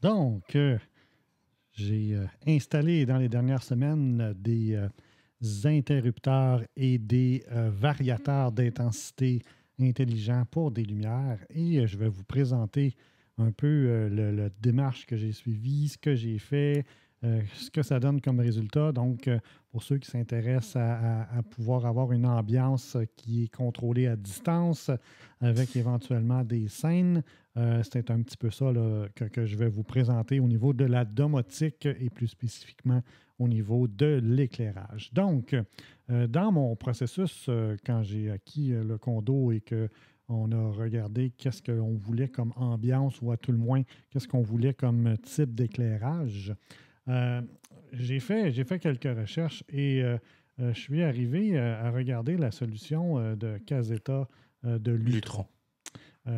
Donc, euh, j'ai euh, installé dans les dernières semaines euh, des interrupteurs et des variateurs d'intensité intelligents pour des lumières et je vais vous présenter un peu euh, la démarche que j'ai suivie, ce que j'ai fait, euh, ce que ça donne comme résultat. Donc, euh, pour ceux qui s'intéressent à, pouvoir avoir une ambiance qui est contrôlée à distance, avec éventuellement des scènes, c'est un petit peu ça que, que, je vais vous présenter au niveau de la domotique et plus spécifiquement au niveau de l'éclairage. Donc, dans mon processus, quand j'ai acquis le condo et que on a regardé qu'est-ce qu'on voulait comme ambiance ou à tout le moins qu'est-ce qu'on voulait comme type d'éclairage. Euh, j'ai fait, quelques recherches et euh, euh, je suis arrivé à regarder la solution de Caseta de Lutron.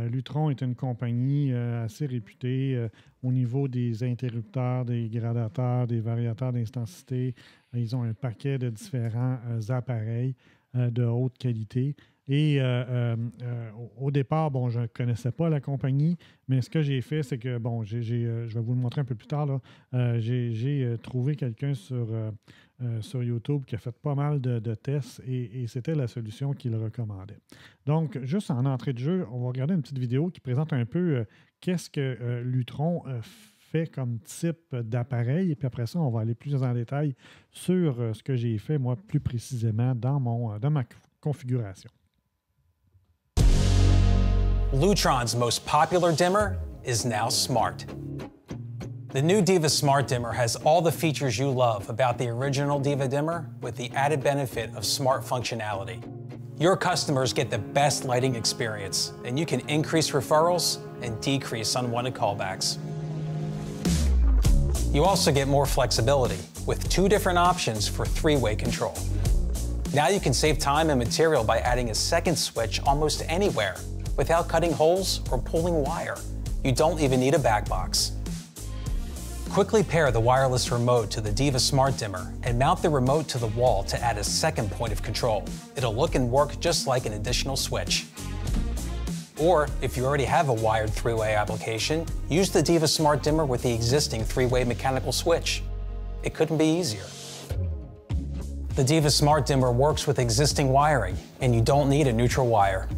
Lutron est une compagnie assez réputée au niveau des interrupteurs, des gradateurs, des variateurs d'intensité. Ils ont un paquet de différents appareils de haute qualité. Et euh, euh, euh, au départ, bon, je ne connaissais pas la compagnie, mais ce que j'ai fait, c'est que, bon, je vais vous le montrer un peu plus tard, j'ai, trouvé quelqu'un sur, sur YouTube qui a fait pas mal de, tests et, c'était la solution qu'il recommandait. Donc, juste en entrée de jeu, on va regarder une petite vidéo qui présente un peu qu'est-ce que Lutron fait comme type d'appareil. Et puis après ça, on va aller plus en détail sur ce que j'ai fait, moi, plus précisément dans, mon, dans ma configuration. Lutron's most popular dimmer is now smart. The new Diva Smart Dimmer has all the features you love about the original Diva Dimmer with the added benefit of smart functionality. Your customers get the best lighting experience, and you can increase referrals and decrease unwanted callbacks. You also get more flexibility with two different options for three-way control. Now you can save time and material by adding a second switch almost anywhere without cutting holes or pulling wire. You don't even need a back box. Quickly pair the wireless remote to the Diva Smart Dimmer and mount the remote to the wall to add a second point of control. It'll look and work just like an additional switch. Or, if you already have a wired three-way application, use the Diva Smart Dimmer with the existing three-way mechanical switch. It couldn't be easier. The Diva Smart Dimmer works with existing wiring, and you don't need a neutral wire.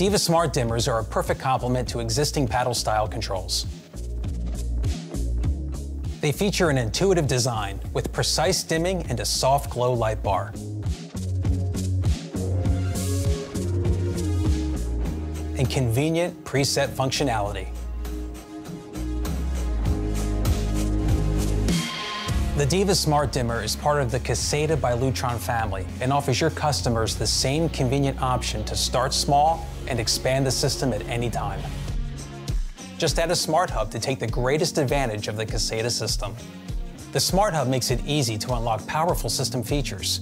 Diva Smart dimmers are a perfect complement to existing paddle style controls. They feature an intuitive design with precise dimming and a soft glow light bar. And convenient preset functionality. The Diva Smart Dimmer is part of the Caseta by Lutron family and offers your customers the same convenient option to start small and expand the system at any time. Just add a smart hub to take the greatest advantage of the Caseta system. The smart hub makes it easy to unlock powerful system features.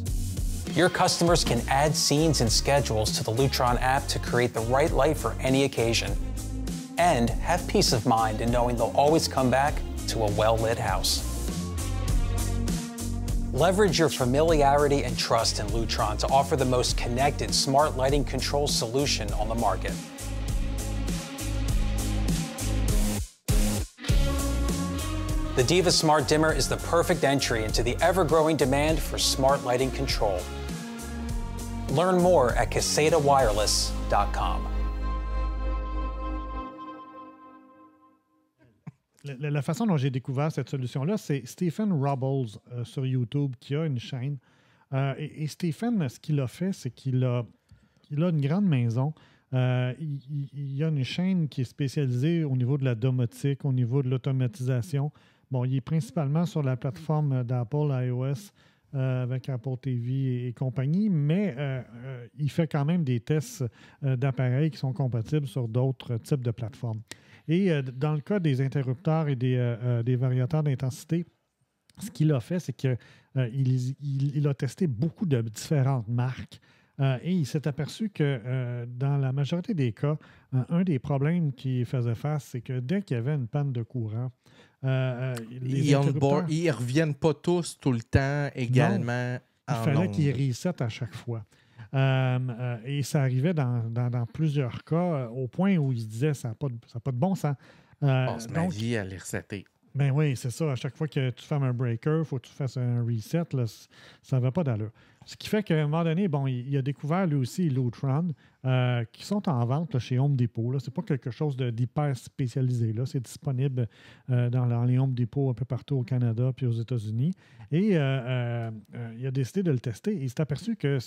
Your customers can add scenes and schedules to the Lutron app to create the right light for any occasion and have peace of mind in knowing they'll always come back to a well-lit house. Leverage your familiarity and trust in Lutron to offer the most connected smart lighting control solution on the market. The Diva Smart Dimmer is the perfect entry into the ever-growing demand for smart lighting control. Learn more at CasedaWireless.com. la, façon dont j'ai découvert cette solution-là, c'est Stephen Robles euh, sur YouTube qui a une chaîne. Euh, et, Stephen, ce qu'il a fait, c'est qu'il a, il a une grande maison. Euh, il, y a une chaîne qui est spécialisée au niveau de la domotique, au niveau de l'automatisation. Bon, il est principalement sur la plateforme d'Apple iOS avec Apple TV et, compagnie, mais il fait quand même des tests d'appareils qui sont compatibles sur d'autres types de plateformes. Et euh, dans le cas des interrupteurs et euh, euh, des, variateurs d'intensité, ce qu'il a fait, c'est qu'il a testé beaucoup de différentes marques. et il s'est aperçu que dans la majorité des cas, un des problèmes qu'il faisait face, c'est que dès qu'il y avait une panne de courant, les ils ne reviennent pas tous tout le temps également. Non, il fallait qu'ils reset à chaque fois. Euh, euh, et ça arrivait dans, plusieurs cas euh, au point où il se ça n'a pas, pas, de bon sens. Euh, donc, à les Ben oui, c'est ça. À chaque fois que tu fermes un breaker, il faut que tu fasses un reset. ça ne va pas d'allure. Ce qui fait qu'à un moment donné, bon, il, a découvert lui aussi l'Outron, qui sont en vente chez Home Depot. Ce n'est pas quelque chose d'hyper spécialisé. C'est disponible dans, les Home Depot un peu partout au Canada puis aux États-Unis. Et il a décidé de le tester. il s'est aperçu que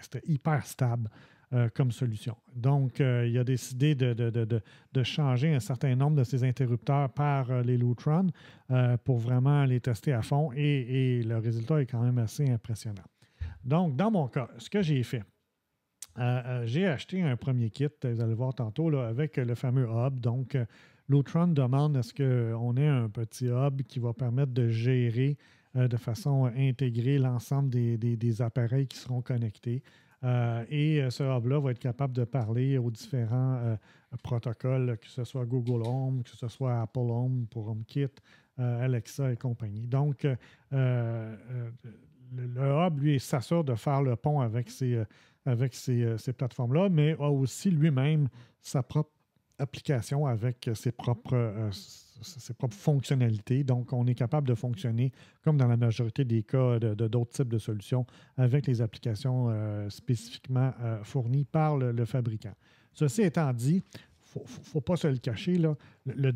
c'était hyper stable euh, comme solution. Donc, euh, il a décidé de, changer un certain nombre de ces interrupteurs par euh, les Lutron pour vraiment les tester à fond et, le résultat est quand même assez impressionnant. Donc, dans mon cas, ce que j'ai fait, j'ai acheté un premier kit, vous allez voir tantôt, avec le fameux hub. Donc, Lutron demande est-ce qu'on ait un petit hub qui va permettre de gérer euh, de façon à intégrer l'ensemble des, appareils qui seront connectés. Euh, et euh, ce hub-là va être capable de parler aux différents protocoles, que ce soit Google Home, que ce soit Apple Home pour HomeKit, Alexa et compagnie. Donc, le, hub, lui, s'assure de faire le pont avec ces, avec ces, plateformes-là, mais a aussi lui-même sa propre application avec ses propres, ses propres fonctionnalités. Donc, on est capable de fonctionner, comme dans la majorité des cas de d'autres types de solutions, avec les applications euh, spécifiquement euh, fournies par le, fabricant. Ceci étant dit, faut, ne faut pas se le cacher, là, le,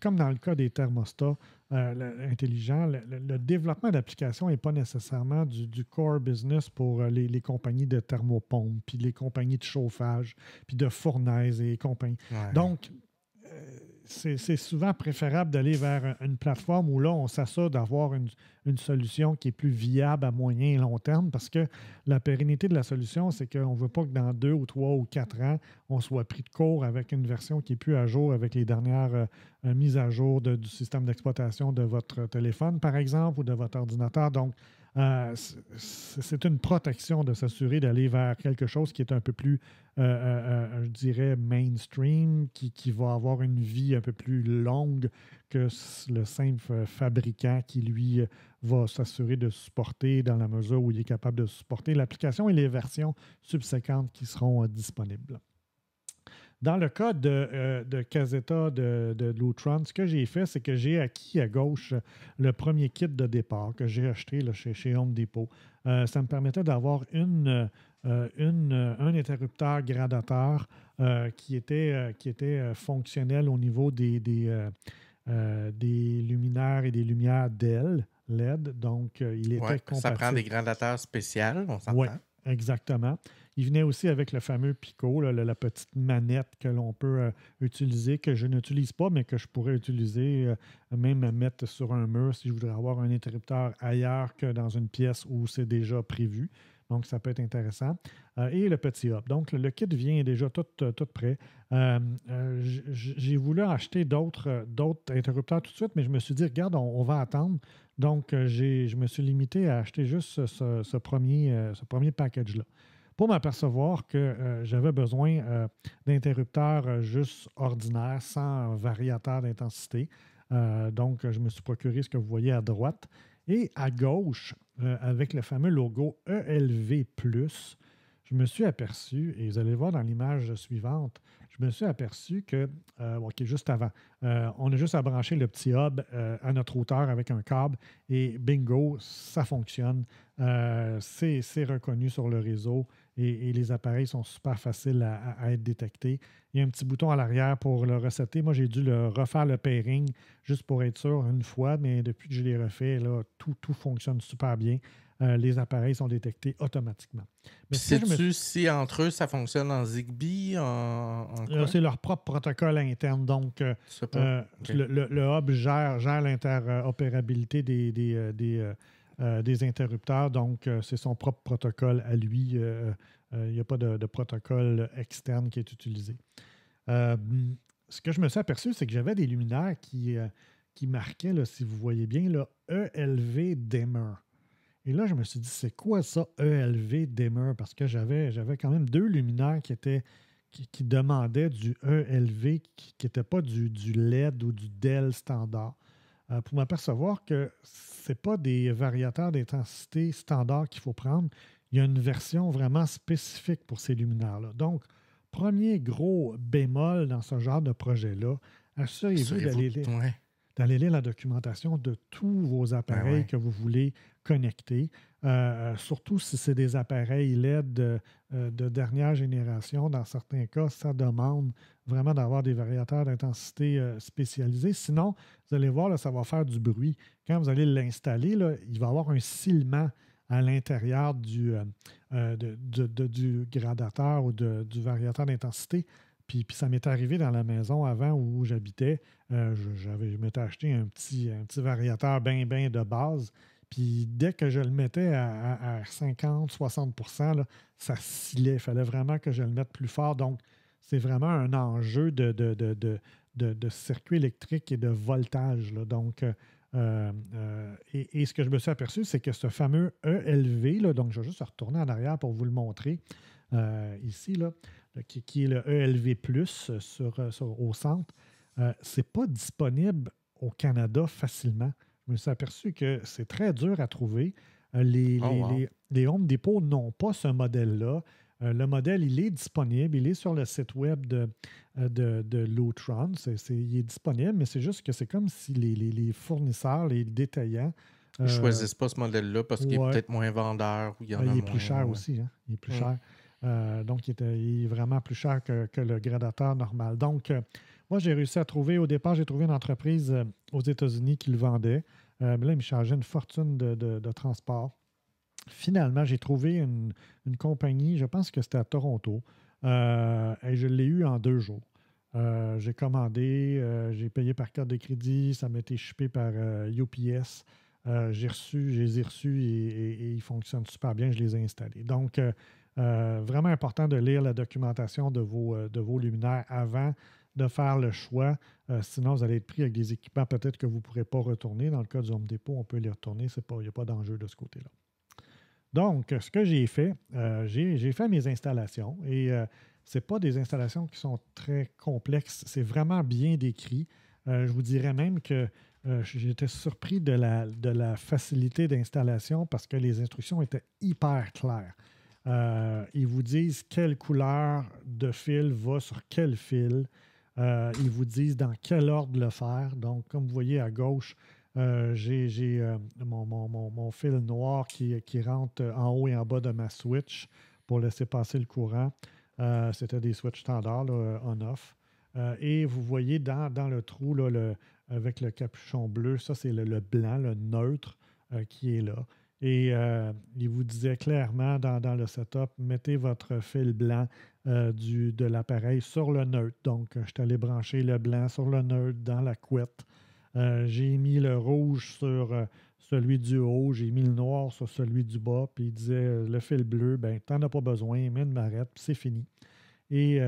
comme dans le cas des thermostats euh, intelligents, le, développement d'applications n'est pas nécessairement du, core business pour les, compagnies de thermopompes, puis les compagnies de chauffage, puis de fournaises et compagnies. Donc, c'est souvent préférable d'aller vers une plateforme où là, on s'assure d'avoir une, solution qui est plus viable à moyen et long terme parce que la pérennité de la solution, c'est qu'on ne veut pas que dans deux ou trois ou quatre ans, on soit pris de court avec une version qui n'est plus à jour avec les dernières euh, mises à jour du système d'exploitation de votre téléphone, par exemple, ou de votre ordinateur. Donc, euh, c'est une protection de s'assurer d'aller vers quelque chose qui est un peu plus, euh, euh, je dirais, mainstream, qui, qui, va avoir une vie un peu plus longue que le simple fabricant qui, lui, va s'assurer de supporter dans la mesure où il est capable de supporter l'application et les versions subséquentes qui seront disponibles. Dans le cas de, euh, Casetta de Caseta de, de Lutron, ce que j'ai fait, c'est que j'ai acquis à gauche le premier kit de départ que j'ai acheté là, chez, Home Depot. Euh, ça me permettait d'avoir une, euh, une, un interrupteur gradateur qui était, qui était fonctionnel au niveau des, des, luminaires et des lumières DELL LED. Donc, il était Ça prend des gradateurs spéciaux, on s'entend. Oui, exactement. Il venait aussi avec le fameux picot, la, petite manette que l'on peut euh, utiliser, que je n'utilise pas, mais que je pourrais utiliser, euh, même mettre sur un mur si je voudrais avoir un interrupteur ailleurs que dans une pièce où c'est déjà prévu. Donc, ça peut être intéressant. Euh, et le petit hop. Donc, le kit vient déjà tout, tout prêt. J'ai voulu acheter d'autres interrupteurs tout de suite, mais je me suis dit, regarde, on, va attendre. Donc, je me suis limité à acheter juste ce premier, ce premier package-là pour m'apercevoir que euh, j'avais besoin euh, d'interrupteurs euh, juste ordinaires, sans variateur d'intensité. donc, je me suis procuré ce que vous voyez à droite. Et à gauche, avec le fameux logo ELV, je me suis aperçu, et vous allez voir dans l'image suivante, je me suis aperçu que, OK, juste avant, on a juste à brancher le petit hub à notre hauteur avec un câble et bingo, ça fonctionne. c'est reconnu sur le réseau et, les appareils sont super faciles à, être détectés. Il y a un petit bouton à l'arrière pour le resetter. Moi, j'ai dû le refaire le pairing juste pour être sûr une fois, mais depuis que je l'ai refait, là, tout, fonctionne super bien. Euh, les appareils sont détectés automatiquement. Mais si sais-tu si entre eux ça fonctionne en Zigbee? Euh, c'est leur propre protocole interne. Donc, euh, le, hub gère, gère l'interopérabilité des, des, euh, des interrupteurs. Donc, euh, c'est son propre protocole à lui. Euh, il n'y a pas de, protocole externe qui est utilisé. ce que je me suis aperçu, c'est que j'avais des luminaires qui, marquaient, si vous voyez bien, là, ELV DEMER ». Et là, je me suis dit, c'est quoi ça, ELV DEMER ?» Parce que j'avais quand même deux luminaires qui demandaient du ELV qui n'était pas du, du LED ou du DEL standard. Euh, pour m'apercevoir que ce n'est pas des variateurs d'intensité standard qu'il faut prendre. Il y a une version vraiment spécifique pour ces luminaires-là. Donc, premier gros bémol dans ce genre de projet-là, assurez-vous d'aller lire, la documentation de tous vos ben appareils que vous voulez connecter. Euh, euh, surtout si c'est des appareils LED euh, de, dernière génération. Dans certains cas, ça demande vraiment d'avoir des variateurs d'intensité spécialisés. Sinon, vous allez voir, ça va faire du bruit. Quand vous allez l'installer, il va y avoir un ciment à l'intérieur du, du gradateur ou du variateur d'intensité. Puis, ça m'est arrivé dans la maison avant où j'habitais. Euh, je, m'étais acheté un petit, petit variateur bien, bien de base. Puis dès que je le mettais à, 50, 60 ça silait. Il fallait vraiment que je le mette plus fort. Donc, c'est vraiment un enjeu de, de, de, circuit électrique et de voltage. Donc, euh, euh, et, ce que je me suis aperçu, c'est que ce fameux ELV, donc je vais juste retourner en arrière pour vous le montrer euh, ici, là, qui, est le ELV, sur, au centre, ce n'est pas disponible au Canada facilement. On s'est aperçu que c'est très dur à trouver. Euh, oh, les, les, Home Depot n'ont pas ce modèle-là. Euh, le modèle, il est disponible. Il est sur le site web de, euh, de, Lutron. il est disponible, mais c'est juste que c'est comme si les, fournisseurs, les détaillants. Ils ne choisissent pas ce modèle-là parce qu'il est peut-être moins vendeur. Ben, il, est plus cher aussi. Hein? Il est plus cher. donc, il est, vraiment plus cher que, que le gradateur normal. Donc, moi, j'ai réussi à trouver, au départ, j'ai trouvé une entreprise euh, aux États-Unis qui le vendait. Euh, mais là, il me chargeait une fortune de, transport. Finalement, j'ai trouvé une, compagnie, je pense que c'était à Toronto, euh, et je l'ai eu en deux jours. j'ai commandé, j'ai payé par carte de crédit, ça m'a été par UPS. j'ai reçu, j'ai les reçus et, ils fonctionnent super bien, je les ai installés. Donc, vraiment important de lire la documentation de vos, de vos luminaires avant de faire le choix. Euh, sinon, vous allez être pris avec des équipements peut-être que vous ne pourrez pas retourner. Dans le cas du Home Depot, on peut les retourner. Il n'y a pas d'enjeu de ce côté-là. Donc, ce que j'ai fait, euh, j'ai fait mes installations et ce euh, ce n'est pas des installations qui sont très complexes. C'est vraiment bien décrit. je vous dirais même que j'étais surpris de la, facilité d'installation parce que les instructions étaient hyper claires. ils vous disent quelle couleur de fil va sur quel fil. Euh, ils vous disent dans quel ordre le faire. Donc, comme vous voyez à gauche, euh, j'ai euh, mon, fil noir qui, rentre en haut et en bas de ma switch pour laisser passer le courant. C'était des switches standard, on-off. et vous voyez dans, le trou, avec le capuchon bleu, ça c'est le, blanc, le neutre qui est là. Et ils vous disaient clairement dans, le setup, mettez votre fil blanc euh, du, de l'appareil sur le neutre. Donc, je suis allé brancher le blanc sur le neutre dans la couette. Euh, j'ai mis le rouge sur euh, celui du haut, j'ai mis le noir sur celui du bas, puis il disait le fil bleu, ben t'en as pas besoin, mets une barrette, puis c'est fini. Et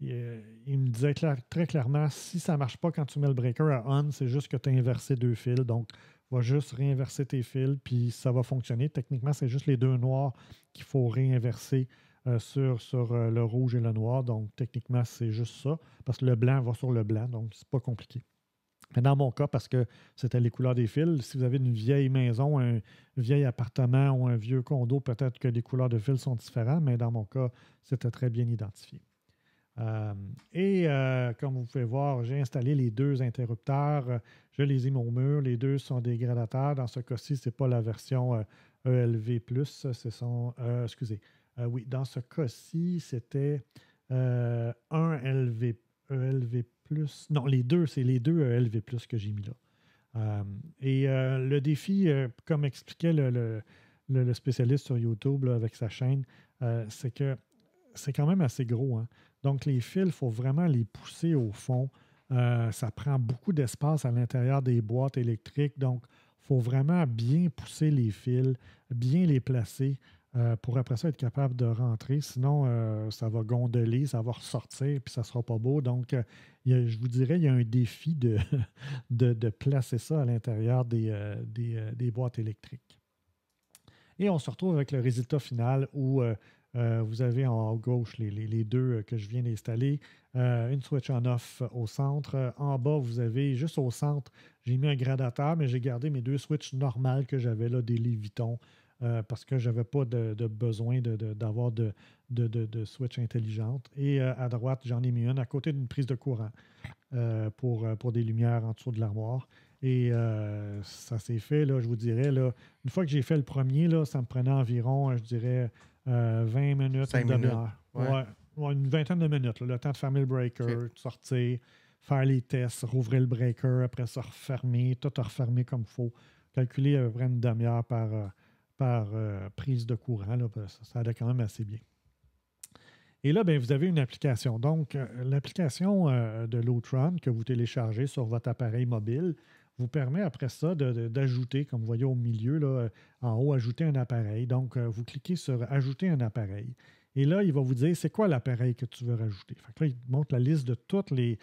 il, me disait très clairement si ça marche pas quand tu mets le breaker à on, c'est juste que tu as inversé deux fils. Donc, va juste réinverser tes fils, puis ça va fonctionner. Techniquement, c'est juste les deux noirs qu'il faut réinverser euh, sur, euh, le rouge et le noir. Donc, techniquement, c'est juste ça, parce que le blanc va sur le blanc, donc c'est pas compliqué. Mais dans mon cas, parce que c'était les couleurs des fils, si vous avez une vieille maison, un vieil appartement ou un vieux condo, peut-être que les couleurs de fils sont différentes, mais dans mon cas, c'était très bien identifié. Euh, et comme vous pouvez voir, j'ai installé les deux interrupteurs. Je les ai mis au mur. Les deux sont dégradateurs. Dans ce cas-ci, ce n'est pas la version ELV, e ce sont, excusez, euh, oui, dans ce cas-ci, c'était euh, un LV, ELV. Non, les deux, c'est les deux ELV, que j'ai mis là. Euh, et le défi, comme expliquait le, spécialiste sur YouTube avec sa chaîne, c'est que c'est quand même assez gros. Hein. Donc, les fils, il faut vraiment les pousser au fond. ça prend beaucoup d'espace à l'intérieur des boîtes électriques. Donc, il faut vraiment bien pousser les fils, bien les placer. Euh, pour après ça être capable de rentrer. Sinon, euh, ça va gondoler, ça va ressortir, puis ça ne sera pas beau. Donc, euh, je vous dirais, il y a un défi de, placer ça à l'intérieur des, boîtes électriques. Et on se retrouve avec le résultat final où vous avez en gauche les, les, les deux que je viens d'installer, une switch en off au centre. En bas, vous avez juste au centre, j'ai mis un gradateur, mais j'ai gardé mes deux switches normales que j'avais là, des Lévitons. Euh, parce que je n'avais pas de, besoin d'avoir de, switch intelligente. Et euh, à droite, j'en ai mis une à côté d'une prise de courant euh, pour, des lumières en dessous de l'armoire. Et ça s'est fait, là, je vous dirais, là, une fois que j'ai fait le premier, là, ça me prenait environ, je dirais, 20 minutes, une demi-heure. une vingtaine de minutes, le temps de fermer le breaker, de sortir, faire les tests, rouvrir le breaker, après se refermer, tout refermer comme il faut, calculer à peu près une demi-heure par, par euh, prise de courant. Là, ça, allait quand même assez bien. Et là, bien, vous avez une application. Donc, euh, l'application euh, de Lotron que vous téléchargez sur votre appareil mobile vous permet après ça d'ajouter, comme vous voyez au milieu, là, en haut, ajouter un appareil. Donc, vous cliquez sur Ajouter un appareil. Et là, il va vous dire c'est quoi l'appareil que tu veux rajouter. il montre la liste de tous les,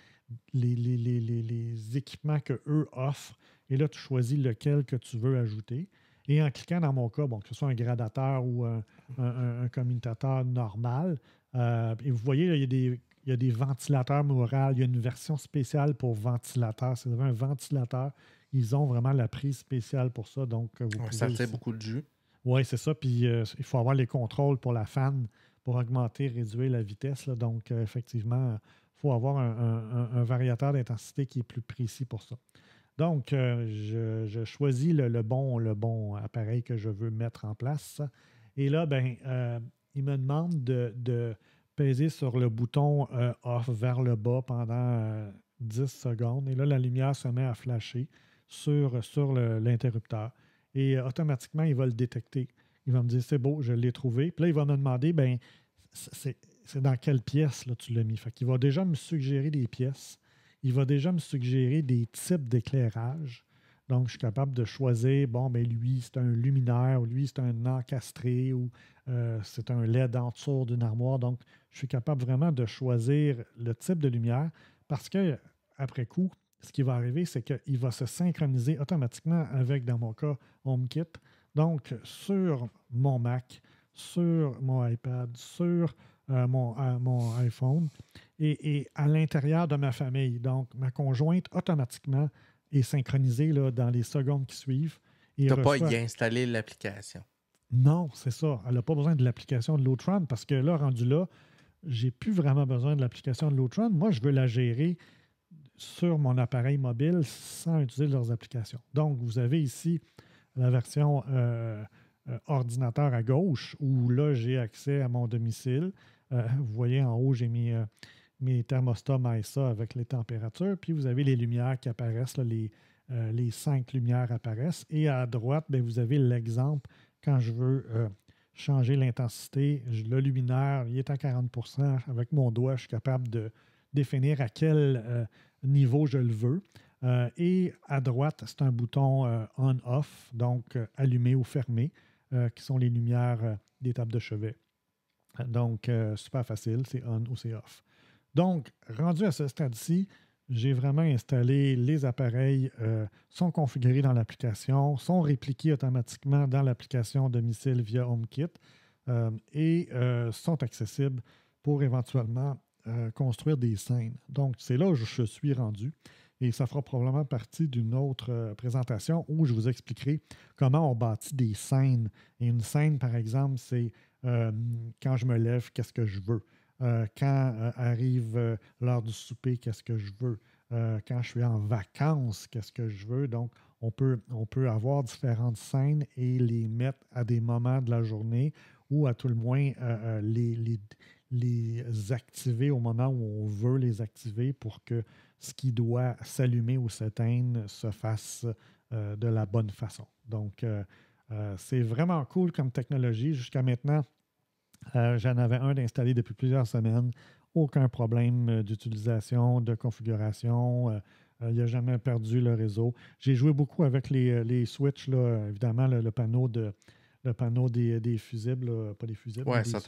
les, les, les, équipements que eux offrent. Et là, tu choisis lequel que tu veux ajouter. Et en cliquant dans mon cas, bon, que ce soit un gradateur ou un, commutateur normal, euh, et vous voyez, il, y a des, ventilateurs morales. il y a une version spéciale pour ventilateur. Si vous un ventilateur, ils ont vraiment la prise spéciale pour ça. Donc, euh, vous ça fait beaucoup de jus. Oui, c'est ça. Puis euh, il faut avoir les contrôles pour la fan pour augmenter, réduire la vitesse. Donc, effectivement, il faut avoir un variateur d'intensité qui est plus précis pour ça. Donc, euh, je, choisis le, bon, le bon appareil que je veux mettre en place. Et là, ben, euh, il me demande de, peser sur le bouton euh, off vers le bas pendant 10 secondes. Et là, la lumière se met à flasher sur, sur l'interrupteur. Et automatiquement, il va le détecter. Il va me dire, c'est beau, je l'ai trouvé. Puis là, il va me demander, ben, c'est dans quelle pièce là, tu l'as mis. Fait va déjà me suggérer des pièces il va déjà me suggérer des types d'éclairage. Donc, je suis capable de choisir, bon, mais ben, lui, c'est un luminaire, ou lui, c'est un encastré, ou euh, c'est un LED en d'une armoire. Donc, je suis capable vraiment de choisir le type de lumière parce que, après coup, ce qui va arriver, c'est qu'il va se synchroniser automatiquement avec, dans mon cas, HomeKit. Donc, sur mon Mac, sur mon iPad, sur mon, iPhone et, à l'intérieur de ma famille. Donc, ma conjointe, automatiquement, est synchronisée là, dans les secondes qui suivent. Tu n'as pas y installer l'application. Non, c'est ça. Elle n'a pas besoin de l'application de l'Outrun parce que là, rendu là, j'ai plus vraiment besoin de l'application de l'Outrun. Moi, je veux la gérer sur mon appareil mobile sans utiliser leurs applications. Donc, vous avez ici la version euh, euh, ordinateur à gauche où là, j'ai accès à mon domicile. Euh, vous voyez en haut, j'ai mis euh, mes thermostats ça avec les températures. Puis vous avez les lumières qui apparaissent, les, cinq lumières apparaissent. Et à droite, ben, vous avez l'exemple quand je veux changer l'intensité. Le luminaire, il est à 40 Avec mon doigt, je suis capable de définir à quel niveau je le veux. et à droite, c'est un bouton on-off, donc allumé ou fermé. Euh, qui sont les lumières euh, des tables de chevet. Donc, euh, super facile, c'est on ou c'est off. Donc, rendu à ce stade-ci, j'ai vraiment installé les appareils, sont configurés dans l'application, sont répliqués automatiquement dans l'application domicile via HomeKit et sont accessibles pour éventuellement construire des scènes. Donc, c'est là où je suis rendu et ça fera probablement partie d'une autre euh, présentation où je vous expliquerai comment on bâtit des scènes. Et une scène, par exemple, c'est euh, quand je me lève, qu'est-ce que je veux? Euh, quand arrive l'heure du souper, qu'est-ce que je veux? quand je suis en vacances, qu'est-ce que je veux? Donc, on peut, on peut avoir différentes scènes et les mettre à des moments de la journée ou à tout le moins les, les, les, activer au moment où on veut les activer pour que ce qui doit s'allumer ou s'éteindre se fasse euh, de la bonne façon. Donc, euh, euh, c'est vraiment cool comme technologie. Jusqu'à maintenant, j'en avais un installé depuis plusieurs semaines. Aucun problème d'utilisation, de configuration. il n'a jamais perdu le réseau. J'ai joué beaucoup avec les, switches, là, évidemment, le panneau de, le panneau des, fusibles, pas des fusibles. Oui, ça,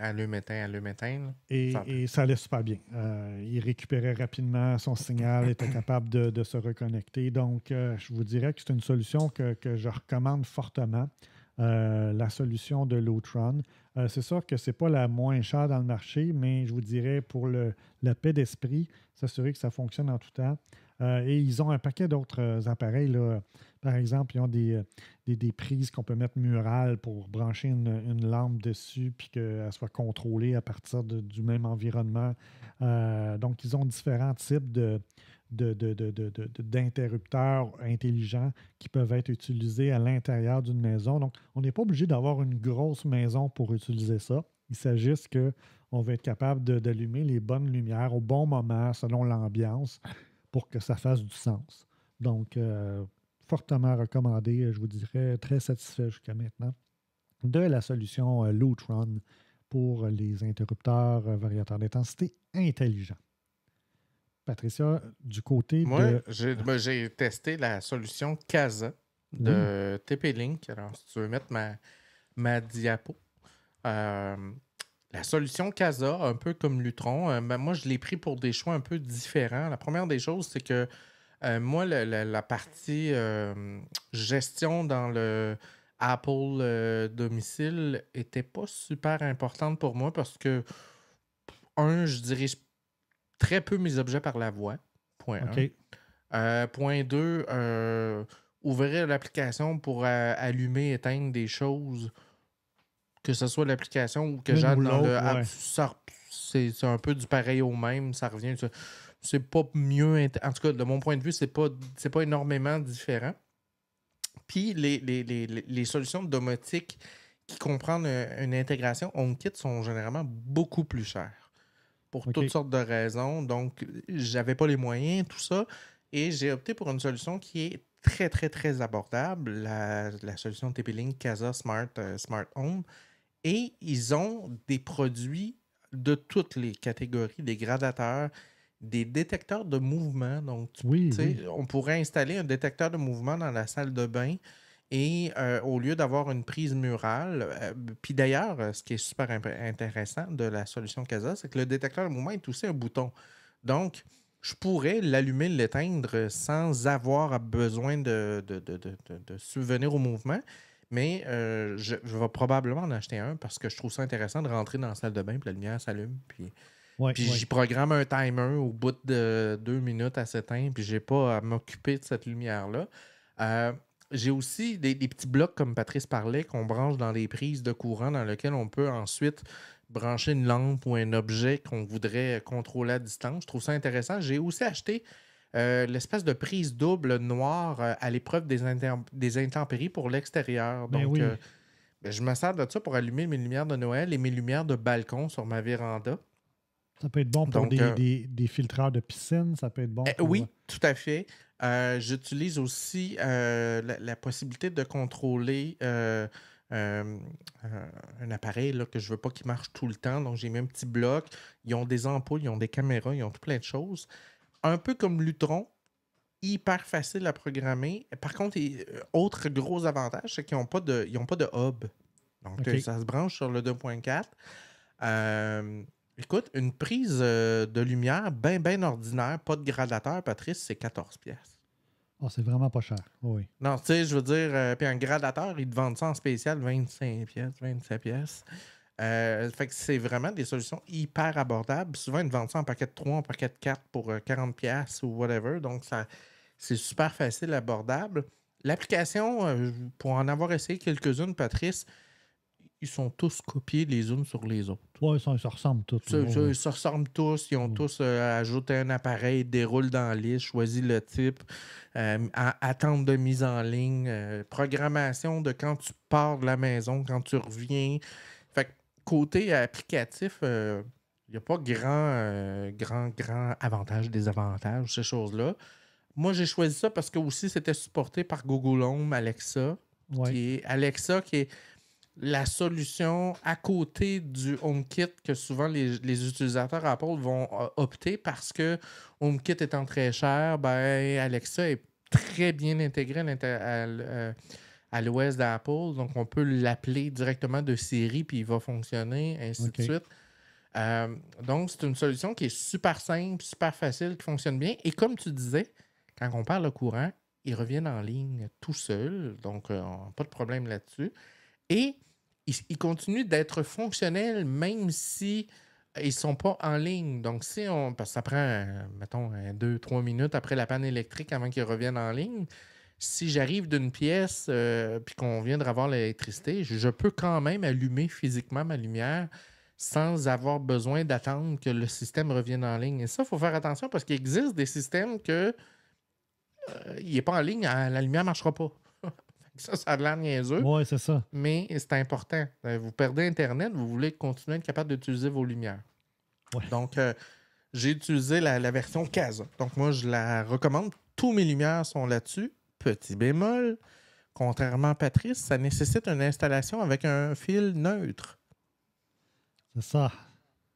allume éteint, allume éteint. Et, ça, et ça allait super bien. Euh, il récupérait rapidement son signal, était capable de, se reconnecter. Donc, euh, je vous dirais que c'est une solution que, je recommande fortement. Euh, la solution de Lotron. c'est sûr que ce n'est pas la moins chère dans le marché, mais je vous dirais pour le, la paix d'esprit, s'assurer que ça fonctionne en tout temps. Euh, et ils ont un paquet d'autres euh, appareils. Par exemple, ils ont euh, des, prises qu'on peut mettre murales pour brancher une, lampe dessus, puis qu'elle soit contrôlée à partir du même environnement. donc, ils ont différents types d'interrupteurs intelligents qui peuvent être utilisés à l'intérieur d'une maison. Donc, on n'est pas obligé d'avoir une grosse maison pour utiliser ça. Il s'agit qu'on va être capable d'allumer les bonnes lumières au bon moment, selon l'ambiance, pour que ça fasse du sens. Donc, euh, fortement recommandé, je vous dirais, très satisfait jusqu'à maintenant, de la solution euh, Lutron pour les interrupteurs euh, variateurs d'intensité intelligent Patricia, du côté Moi, ben, j'ai testé la solution CASA de hmm. TP-Link. Alors, si tu veux mettre ma, diapo, la solution CASA, un peu comme Lutron, euh, ben, moi, je l'ai pris pour des choix un peu différents. La première des choses, c'est que euh, moi, la, partie euh, gestion dans le Apple domicile était pas super importante pour moi parce que, un, je dirige très peu mes objets par la voix. Point un. point 2, ouvrir l'application pour allumer, éteindre des choses que ce soit l'application ou que j'aille dans le app, c'est un peu du pareil au même, ça revient. C'est pas mieux. En tout cas, de mon point de vue, c'est pas, pas énormément différent. Puis les, solutions domotiques qui comprennent euh, une, intégration HomeKit sont généralement beaucoup plus chères pour toutes sortes de raisons. Donc, j'avais pas les moyens, tout ça. Et j'ai opté pour une solution qui est très, très, très abordable, la, la solution TP-Link Casa Smart, euh, Smart Home. Et ils ont des produits de toutes les catégories, des gradateurs, des détecteurs de mouvement. Donc, on pourrait installer un détecteur de mouvement dans la salle de bain. Et euh, au lieu d'avoir une prise murale, euh, puis d'ailleurs, ce qui est super intéressant de la solution CASA, c'est que le détecteur de mouvement est aussi un bouton. Donc, je pourrais l'allumer, l'éteindre sans avoir besoin de, de, de, de subvenir au mouvement. Mais euh, je, vais probablement en acheter un parce que je trouve ça intéressant de rentrer dans la salle de bain, puis la lumière s'allume, puis. j'y programme un timer au bout de deux minutes à s'éteindre, puis j'ai pas à m'occuper de cette lumière-là. Euh, j'ai aussi des, des, petits blocs, comme Patrice parlait, qu'on branche dans des prises de courant dans lesquelles on peut ensuite brancher une lampe ou un objet qu'on voudrait contrôler à distance. Je trouve ça intéressant. J'ai aussi acheté euh, l'espèce de prise double noire euh, à l'épreuve des, intempéries pour l'extérieur. Ben Donc, euh, ben, je me sers de ça pour allumer mes lumières de Noël et mes lumières de balcon sur ma véranda. Ça peut être bon pour des, filtreurs de piscine, ça peut être bon. Eh oui, tout à fait. J'utilise aussi la, possibilité de contrôler un appareil là, que je veux pas qu'il marche tout le temps. Donc, j'ai mis un petit bloc. Ils ont des ampoules, ils ont des caméras, ils ont tout plein de choses un peu comme Lutron, hyper facile à programmer. Par contre, euh, autre gros avantage, c'est qu'ils n'ont pas, de, pas de hub. Donc, euh, ça se branche sur le 2.4. Euh, écoute, une prise de lumière bien, bien ordinaire, pas de gradateur, Patrice, c'est 14 pièces. Ah, c'est vraiment pas cher. Ah oui. Non, tu sais, je veux dire, puis un gradateur, ils te vendent ça en spécial 25 pièces, 27 pièces. Euh, fait que c'est vraiment des solutions hyper abordables. Souvent, ils vendent ça en paquet de 3, en paquet de 4 pour 40$ euh, ou whatever. Donc, ça, c'est super facile, abordable. L'application, euh, pour en avoir essayé quelques-unes, Patrice, ils sont tous copiés les unes sur les autres. Oui, ils se ressemblent tous. Ils se ressemblent tous. Ils ont mm. tous ajouté un appareil, déroule dans la liste, choisi le type, attente de mise en ligne, programmation de quand tu pars de la maison, quand tu reviens côté applicatif, il euh, n'y a pas grand, euh, grand, grand avantage, désavantage, ces choses-là. Moi, j'ai choisi ça parce que aussi c'était supporté par Google Home, Alexa. Qui est Alexa, qui est la solution à côté du HomeKit que souvent les, les utilisateurs Apple vont euh, opter parce que HomeKit étant très cher, ben Alexa est très bien intégrée à, l'intérieur à l'ouest d'Apple. Donc, on peut l'appeler directement de série puis il va fonctionner, ainsi de suite. Euh, donc, c'est une solution qui est super simple, super facile, qui fonctionne bien. Et comme tu disais, quand on parle le courant, ils reviennent en ligne tout seuls. Donc, euh, pas de problème là-dessus. Et ils, continuent d'être fonctionnels même si euh, ils ne sont pas en ligne. Donc, si on. Parce ça prend, mettons, deux, trois minutes après la panne électrique avant qu'ils reviennent en ligne si j'arrive d'une pièce et euh, puis qu'on vient de revoir l'électricité, je, peux quand même allumer physiquement ma lumière sans avoir besoin d'attendre que le système revienne en ligne. Et ça, il faut faire attention parce qu'il existe des systèmes que euh, il n'est pas en ligne, ah, la lumière ne marchera pas. ça, ça a l'air niaiseux. Oui, c'est ça. Mais c'est important. Euh, vous perdez Internet, vous voulez continuer à être capable d'utiliser vos lumières. Donc, j'ai utilisé la, la version CASA. Donc, moi, je la recommande. Tous mes lumières sont là-dessus. Petit bémol, contrairement à Patrice, ça nécessite une installation avec un fil neutre. C'est ça.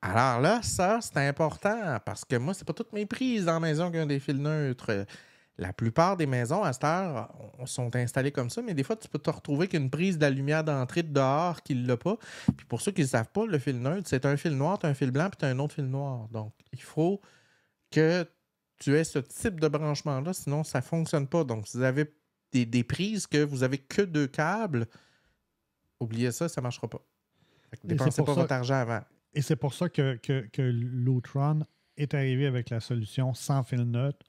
Alors là, ça, c'est important parce que moi, c'est pas toutes mes prises dans maison qui ont des fils neutres. La plupart des maisons à cette heure sont installées comme ça, mais des fois, tu peux te retrouver qu'une prise de la lumière d'entrée de dehors qui ne l'a pas. Puis pour ceux qui ne savent pas, le fil neutre, c'est un fil noir, tu as un fil blanc, puis tu un autre fil noir. Donc, il faut que tu es ce type de branchement-là, sinon ça ne fonctionne pas. Donc, si vous avez des, prises que vous n'avez que deux câbles, oubliez ça, ça ne marchera pas. votre argent avant. Et c'est pour ça que, l'outron est arrivé avec la solution sans fil neutre,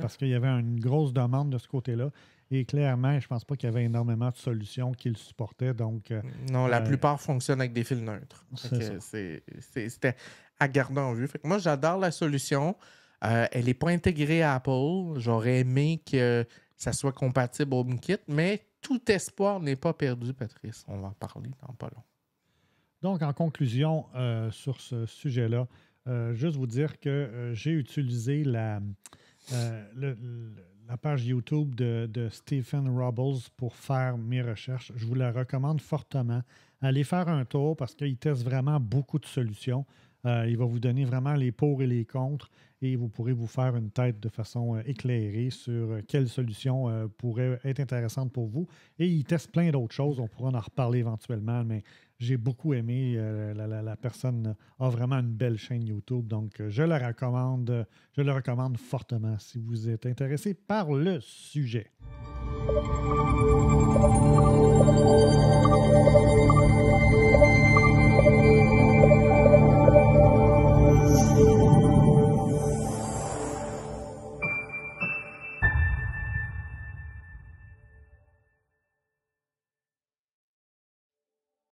parce qu'il y avait une grosse demande de ce côté-là. Et clairement, je pense pas qu'il y avait énormément de solutions qui le supportaient. Donc, euh, non, la euh, plupart fonctionnent avec des fils neutres. C'était à garder en vue. moi, j'adore la solution. Euh, elle n'est pas intégrée à Apple. J'aurais aimé que ça soit compatible au HomeKit, mais tout espoir n'est pas perdu, Patrice. On va en parler dans pas long. Donc, en conclusion euh, sur ce sujet-là, euh, juste vous dire que j'ai utilisé la, la page YouTube de, de, Stephen Robles pour faire mes recherches. Je vous la recommande fortement. Allez faire un tour parce qu'il teste vraiment beaucoup de solutions. il va vous donner vraiment les pour et les contre et vous pourrez vous faire une tête de façon euh, éclairée sur euh, quelle solution euh, pourrait être intéressante pour vous. Et il teste plein d'autres choses. On pourra en reparler éventuellement, mais j'ai beaucoup aimé. La, la, personne a vraiment une belle chaîne YouTube, donc je la recommande. Je le recommande fortement si vous êtes intéressé par le sujet.